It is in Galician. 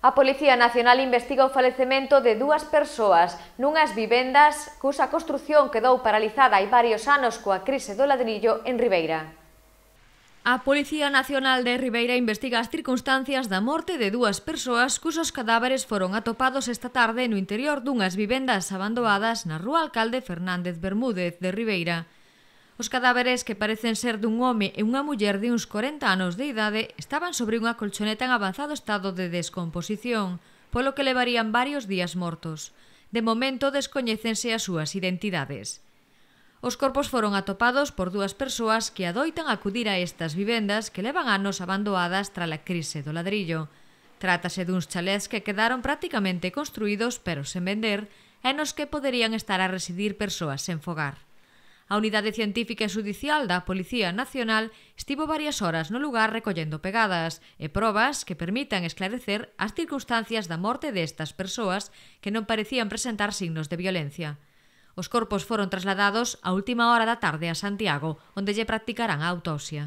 A Policía Nacional investiga o falecemento de dúas persoas nunhas vivendas cusa construción quedou paralizada hai varios anos coa crise do ladrillo en Ribeira. A Policía Nacional de Ribeira investiga as circunstancias da morte de dúas persoas cusos cadáveres foron atopados esta tarde no interior dunhas vivendas abandonadas na Rúa Alcalde Fernández Bermúdez de Ribeira. Os cadáveres que parecen ser dun home e unha muller de uns 40 anos de idade estaban sobre unha colchoneta en avanzado estado de descomposición, polo que levarían varios días mortos. De momento descoñecense as súas identidades. Os corpos foron atopados por dúas persoas que adoitan acudir a estas vivendas que levan anos abandoadas tras a crise do ladrillo. Trátase duns chalés que quedaron prácticamente construídos pero sen vender e nos que poderían estar a residir persoas sen fogar. A unidade científica e judicial da Policía Nacional estivo varias horas no lugar recollendo pegadas e probas que permitan esclarecer as circunstancias da morte destas persoas que non parecían presentar signos de violencia. Os corpos foron trasladados a última hora da tarde a Santiago, onde lle practicarán a autopsia.